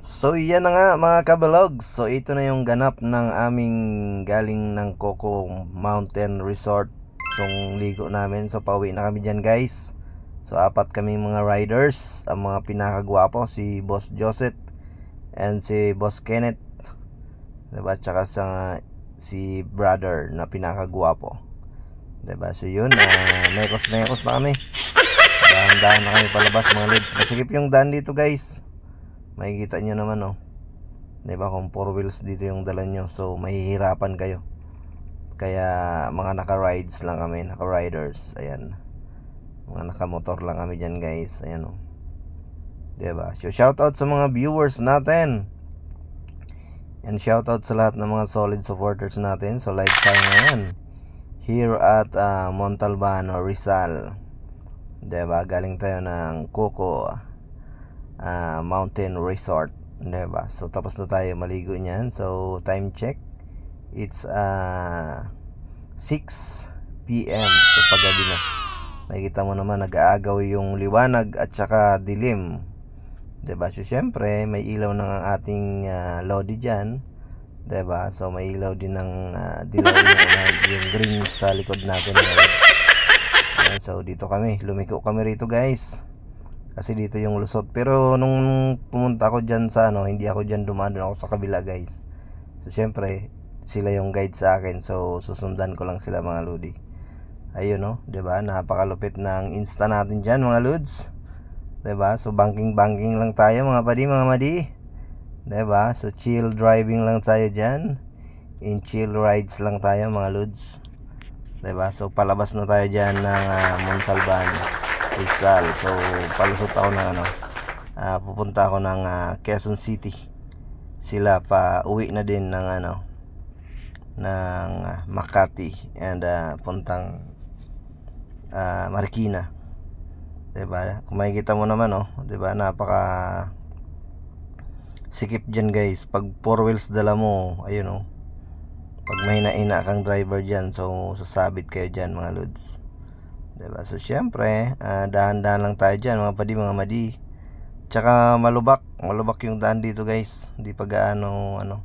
So yan na nga mga kabalog So ito na yung ganap ng aming galing ng Coco Mountain Resort Song ligo namin So pauwi na kami dyan guys So apat kaming mga riders Ang mga pinakagwapo si Boss Joseph And si Boss Kenneth Diba tsaka sa si brother na pinakagwapo Diba so yun uh, ah, Nekos nekos na kami Dahan-dahan na kami palabas mga lods Masikip yung dan dito guys makikita nyo naman oh diba kung 4 wheels dito yung dala nyo so mahihirapan kayo kaya mga naka rides lang kami naka riders ayan mga naka motor lang kami dyan guys ayan oh diba so shout out sa mga viewers natin and shout out sa lahat ng mga solid supporters natin so live tayo ngayon here at uh, Montalbano Rizal diba galing tayo ng Coco uh, mountain resort. Diba? So, tapos na tayo maligo niyan. So, time check. It's uh, ah, 6 p.m. So, pagabi na. Nakikita mo naman, nag-aagaw yung liwanag at saka dilim. Diba? So, syempre, may ilaw ng ating uh, lodi dyan. Diba? So, may ilaw din ng uh, dilaw yung green sa likod natin. Diba? So, dito kami. Lumiko kami rito, guys kasi dito yung lusot pero nung pumunta ako dyan sa ano hindi ako dyan dumaan doon ako sa kabila guys so syempre sila yung guide sa akin so susundan ko lang sila mga ludi ayun no ba diba? napakalupit ng insta natin dyan mga ludes ba diba? so banking banking lang tayo mga padi mga madi ba diba? so chill driving lang tayo dyan in chill rides lang tayo mga ludes ba diba? so palabas na tayo dyan ng uh, Montalban Rizal. So, palusot ako ng ano, uh, pupunta ako ng uh, Quezon City. Sila pa uwi na din ng ano, ng uh, Makati and uh, puntang uh, Marikina. 'Di ba? Kung makikita mo naman oh, 'di ba? Napaka sikip diyan, guys. Pag four wheels dala mo, ayun oh. Pag mahina-ina kang driver diyan, so sasabit kayo diyan mga loads Diba? So, syempre, uh, dahan-dahan lang tayo dyan, mga padi, mga madi. Tsaka malubak. Malubak yung daan dito, guys. Hindi pag gaano, ano,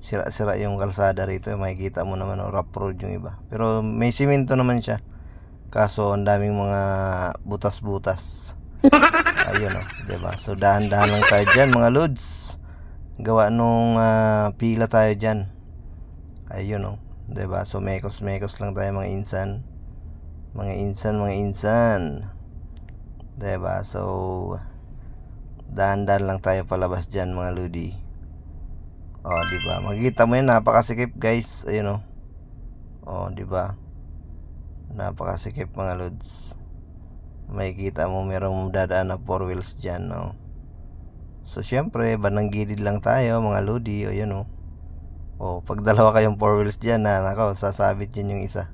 sira-sira yung kalsada rito. Makikita mo naman, oh, rough road yung iba. Pero may simento naman siya. Kaso, ang daming mga butas-butas. Ayun, oh, diba? So, dahan-dahan lang tayo dyan, mga lods. Gawa nung uh, pila tayo dyan. Ayun, oh. Diba? So, mekos-mekos lang tayo mga insan mga insan mga insan diba so dahan-dahan lang tayo palabas dyan mga ludi o oh, diba makikita mo yan napakasikip guys ayun o oh. o ba diba napakasikip mga lods makikita mo merong dadaan na 4 wheels dyan no so syempre banang gilid lang tayo mga ludi o yun o oh. o pag dalawa kayong 4 wheels dyan na nako sasabit yun yung isa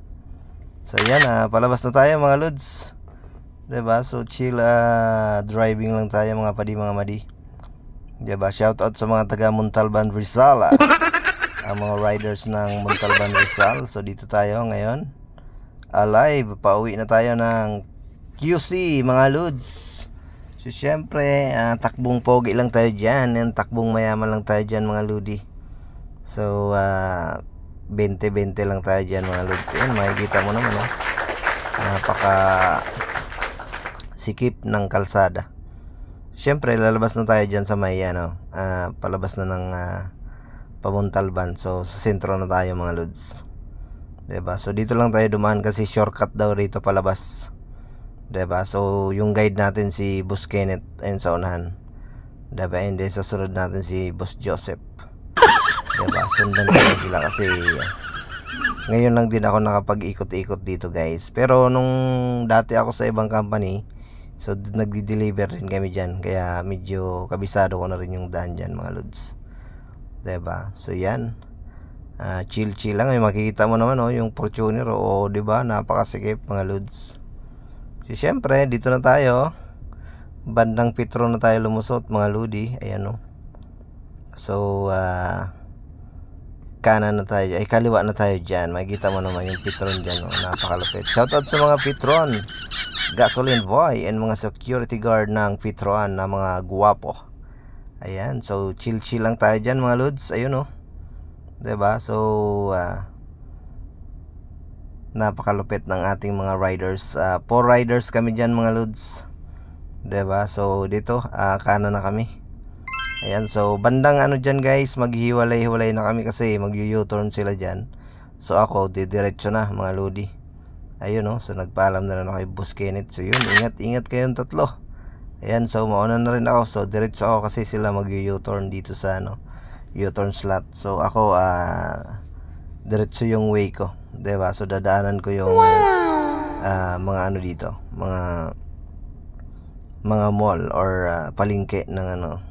So yan, uh, palabas na tayo mga lods. 'Di ba? So chill uh, driving lang tayo mga padi mga madi. 'Di ba? Shout out sa mga taga Montalban Rizal. Ah. ang mga riders ng Montalban Rizal. So dito tayo ngayon. Alive, pauwi na tayo ng QC mga lods. So syempre, uh, takbong pogi lang tayo diyan, yan takbong mayaman lang tayo diyan mga ludi. So uh, 20-20 lang tayo dyan mga lods yan makikita mo naman oh. napaka sikip ng kalsada syempre lalabas na tayo dyan sa may ano, uh, palabas na ng uh, pamuntalban so sa sentro na tayo mga lods diba so dito lang tayo dumaan kasi shortcut daw rito palabas diba so yung guide natin si Boss Kenneth and sa unahan diba and then sa sunod natin si Boss Joseph diba? sundan din sila kasi ngayon lang din ako nakapag-ikot-ikot dito guys pero nung dati ako sa ibang company so nagdi-deliver rin kami dyan kaya medyo kabisado ko na rin yung daan dyan mga lods diba so yan uh, ah, chill chill lang Ay, makikita mo naman oh, yung Fortuner o oh. oh, diba napakasikip mga lods so syempre dito na tayo bandang Petro na tayo lumusot mga ludi ayan o oh. so ah uh, kanan na tayo ay kaliwa na tayo dyan makikita mo naman yung Petron dyan oh, napakalupit shoutout sa mga Petron gasoline boy and mga security guard ng Petron na mga guwapo ayan so chill chill lang tayo dyan mga lods ayun oh diba so uh, napakalupit ng ating mga riders uh, riders kami dyan mga lods diba so dito uh, kanan na kami Ayan, so bandang ano dyan guys, maghiwalay-hiwalay na kami kasi mag-u-turn sila dyan. So ako, didiretso na mga lodi. Ayun no, oh, so nagpaalam na lang ako kay Boss Kenneth. So yun, ingat-ingat kayong tatlo. Ayan, so mauna na rin ako. So diretso ako kasi sila mag-u-turn dito sa ano, U-turn slot. So ako, ah, uh, diretso yung way ko. ba diba? So dadaanan ko yung uh, mga ano dito, mga mga mall or uh, palingke ng ano,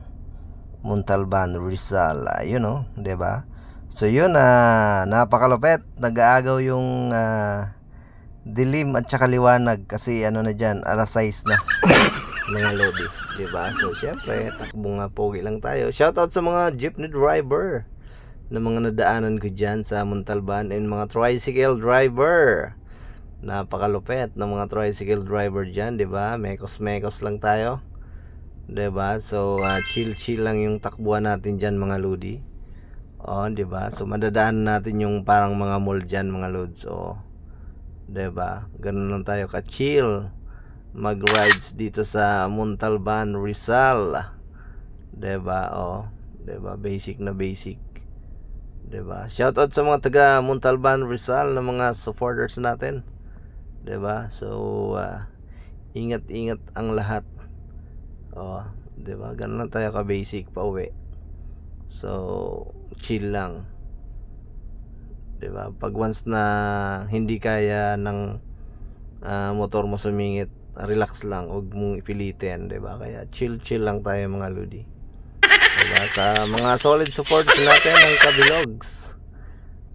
Montalban, Rizal. Uh, you know, 'di ba? So yun na uh, napakalupit. Nag-aagaw yung uh, dilim at saka liwanag kasi ano na diyan, alas 6 na. mga lobby, 'di ba? So syempre, takbo nga pogi lang tayo. Shoutout sa mga jeepney driver na mga nadaanan ko dyan sa Montalban and mga tricycle driver napakalupet ng mga tricycle driver diyan, di ba? Mekos-mekos lang tayo ba diba? so uh, ah, chill chill lang yung takbuhan natin diyan mga lodi oh, 'di ba so madadaan natin yung parang mga mall diyan mga lods oh. ba diba? ganun lang tayo ka chill mag rides dito sa Montalban Rizal ba diba? oh. ba diba? basic na basic Diba? Shout out sa mga taga Montalban Rizal na mga supporters natin. 'Di ba? So uh, ingat-ingat ang lahat oh, di ba ganun lang tayo ka basic pa uwi so chill lang di ba pag once na hindi kaya ng uh, motor mo sumingit relax lang huwag mong ipilitin di ba kaya chill chill lang tayo mga ludi diba? sa mga solid support natin ng kabilogs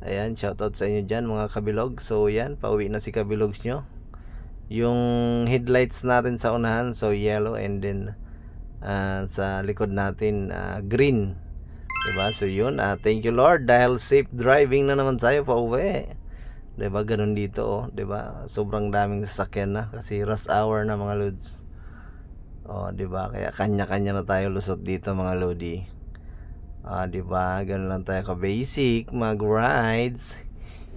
ayan shoutout sa inyo dyan mga kabilog so yan pauwi na si kabilogs nyo yung headlights natin sa unahan so yellow and then uh, sa likod natin uh, green diba so yun uh, thank you Lord dahil safe driving na naman tayo pa uwi diba ganun dito oh. diba sobrang daming sasakyan na kasi rush hour na mga loads oh, diba kaya kanya-kanya na tayo lusot dito mga lodi ah, uh, diba ganun lang tayo ka basic mag rides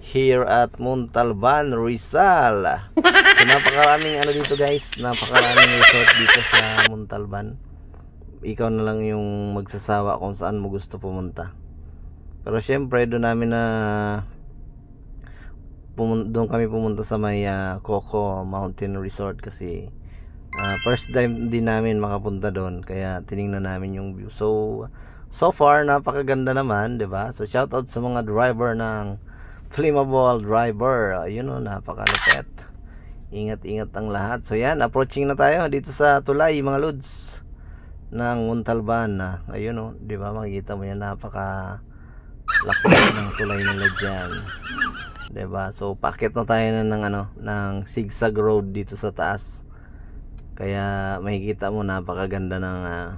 here at Montalban, Rizal. So, napakaraming ano dito guys, napakaraming resort dito sa Montalban ikaw na lang yung magsasawa kung saan mo gusto pumunta pero syempre doon namin na doon kami pumunta sa may uh, Coco Mountain Resort kasi uh, first time din namin makapunta doon kaya tiningnan namin yung view so so far napakaganda naman 'di ba so shout out sa mga driver ng flammable driver ayun uh, oh napakalupet ingat ingat ang lahat so yan approaching na tayo dito sa tulay mga lods ng Montalbana ayun o, oh, di ba makikita mo yan napaka lapit ng tulay nila dyan ba so paakit na tayo na ng ano ng zigzag road dito sa taas kaya makikita mo napakaganda ng uh,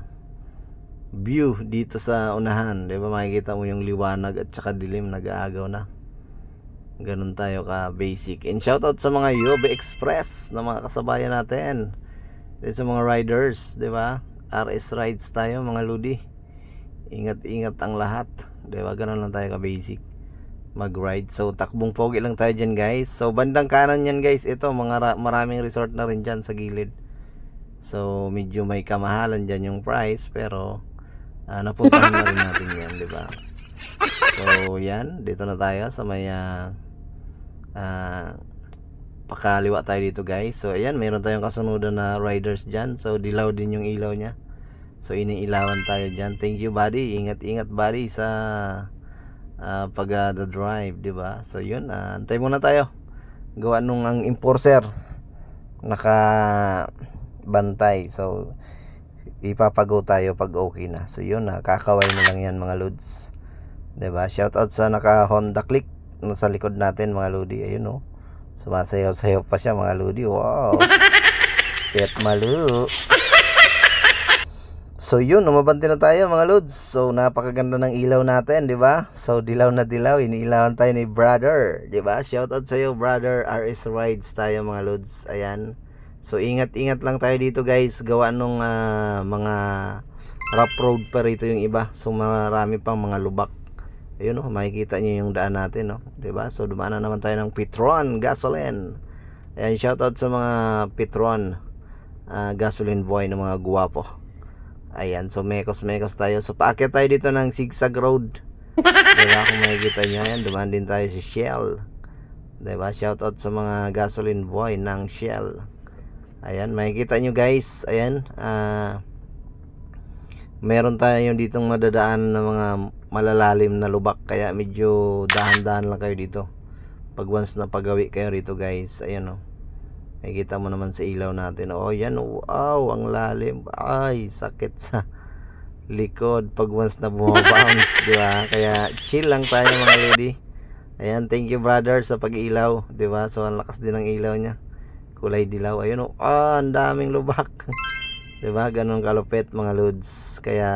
view dito sa unahan Di ba makikita mo yung liwanag at saka dilim nag-aagaw na ganun tayo ka basic and shoutout sa mga Yobe Express na mga kasabayan natin at sa mga riders di ba RS rides tayo mga ludi ingat-ingat ang lahat diba ganun lang tayo ka basic mag ride so takbong pogi lang tayo dyan guys so bandang kanan yan guys ito mga maraming resort na rin dyan sa gilid so medyo may kamahalan dyan yung price pero uh, napuntahan na rin natin yan diba so yan dito na tayo sa may uh, uh, pakaliwa tayo dito guys so ayan mayroon tayong kasunod na riders dyan so dilaw din yung ilaw nya So iniilawan tayo diyan. Thank you buddy. Ingat-ingat buddy sa uh, pag-drive, 'di ba? So 'yun, uh, antay muna tayo. Gawa nung ang enforcer naka bantay. So ipapago tayo pag okay na. So 'yun, uh, kakaway na lang 'yan mga lods. 'Di ba? Shout out sa naka Honda Click na sa likod natin mga lodi. Ayun oh. Sumasayaw-sayaw pa siya mga lodi. Wow. Pet malu. So yun, umabante na tayo mga lods. So napakaganda ng ilaw natin, 'di ba? So dilaw na dilaw, iniilawan tayo ni brother, 'di ba? Shoutout sa iyo, brother. RS Rides tayo mga lods. Ayan. So ingat-ingat lang tayo dito, guys. Gawa nung uh, mga rough road pa rito yung iba. So marami pang mga lubak. Ayun oh, makikita niyo yung daan natin, no? Oh, 'Di ba? So dumaan naman tayo ng Petron gasoline. Ayan, shoutout sa mga Petron uh, gasoline boy ng mga guwapo. Ayan, so mekos-mekos tayo. So paakyat tayo dito ng zigzag road. Diba kung makikita nyo, ayan, dumaan din tayo si Shell. Diba, shoutout sa mga gasoline boy ng Shell. Ayan, makikita nyo guys, ayan, ah... Uh, meron tayo ditong madadaan ng mga malalalim na lubak kaya medyo dahan-dahan lang kayo dito pag once na pagawi kayo rito guys ayan o oh kita mo naman sa ilaw natin. Oh, yan. Wow, ang lalim. Ay, sakit sa likod pag once na bumabounce, di ba? Kaya chill lang tayo mga lady. Ayan, thank you brother sa pag-ilaw, di ba? So, ang lakas din ng ilaw niya. Kulay dilaw. Ayun, oh, ah, ang daming lubak. di ba? Ganun kalupit mga lods. Kaya,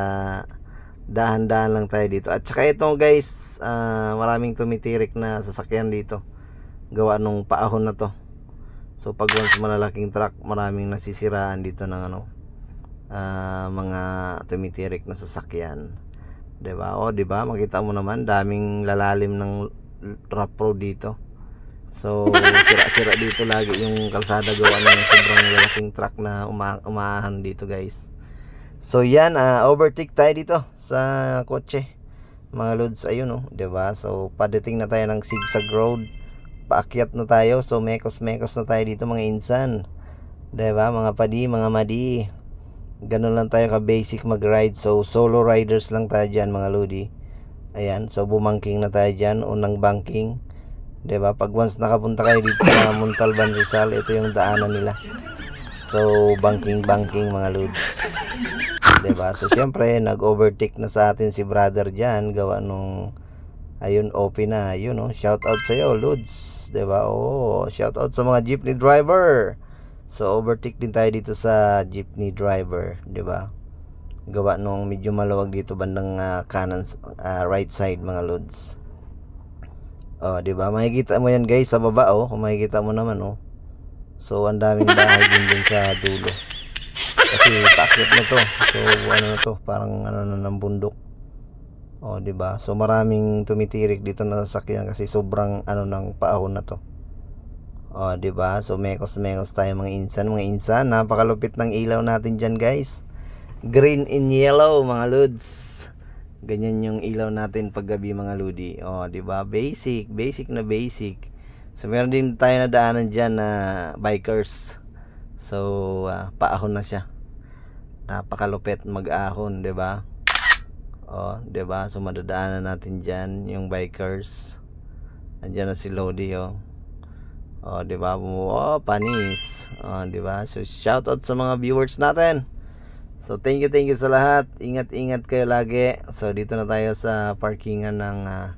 dahan-dahan lang tayo dito. At saka ito guys, uh, maraming tumitirik na sasakyan dito. Gawa nung paahon na to. So pag once malalaking truck, maraming nasisiraan dito ng ano uh, mga tumitirik na sasakyan. 'Di ba? Oh, 'di ba? Makita mo naman daming lalalim ng trap road dito. So sira-sira dito lagi yung kalsada gawa ng sobrang lalaking truck na uma umahan dito, guys. So yan, uh, overtake tayo dito sa kotse. Mga loads ayun oh, 'di ba? So padating na tayo ng zigzag road paakyat na tayo. So, mekos-mekos na tayo dito mga insan. ba diba? Mga padi, mga madi. Ganun lang tayo ka-basic mag-ride. So, solo riders lang tayo dyan mga lodi. Ayan. So, bumangking na tayo dyan. Unang banking. ba diba? Pag once nakapunta kayo dito sa Montalban Rizal, ito yung daanan nila. So, banking-banking mga lods. ba diba? So, syempre, nag-overtake na sa atin si brother dyan. Gawa nung Ayun, OP na. Ayun, oh. Shout out sa iyo, Lods. 'Di ba? Oh, shout out sa mga jeepney driver. So, overtake din tayo dito sa jeepney driver, 'di ba? Gawa nung medyo maluwag dito bandang uh, kanan uh, right side mga Lods. Oh, 'di ba? Makikita mo 'yan, guys, sa baba oh. Kung makikita mo naman oh. So, ang daming bahay din dun sa dulo. Kasi packet na to. So, ano na to, parang ano na ng bundok. O, oh, di ba? So maraming tumitirik dito na sasakyan kasi sobrang ano ng paahon na to. O, oh, di ba? So mekos-mekos tayo mga insan, mga insan. Napakalupit ng ilaw natin diyan, guys. Green and yellow, mga ludes. Ganyan yung ilaw natin paggabi mga ludi. O, oh, di ba? Basic, basic na basic. So meron din tayo na daanan diyan na bikers. So uh, paahon na siya napakalupit mag-ahon, 'di ba? oh, 'di ba? So madadaanan natin diyan yung bikers. Andiyan na si Lodi oh. Oh, 'di ba? Oh, panis. Oh, 'di ba? So shout out sa mga viewers natin. So thank you, thank you sa lahat. Ingat-ingat kayo lagi. So dito na tayo sa parkingan ng uh,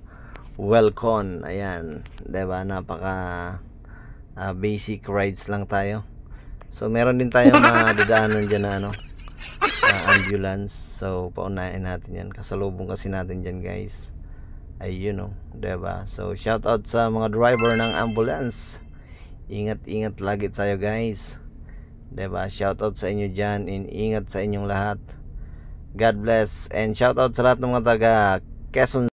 Welcon. Ayan, 'di ba? Napaka uh, basic rides lang tayo. So meron din tayong mga dadaanan diyan na ano uh, ambulance. So, paunahin natin yan. Kasalubong kasi natin dyan, guys. Ay, yun know, o. Diba? So, shout out sa mga driver ng ambulance. Ingat-ingat lagi tayo, guys. Diba? Shout out sa inyo dyan. In ingat sa inyong lahat. God bless. And shout out sa lahat ng mga taga Quezon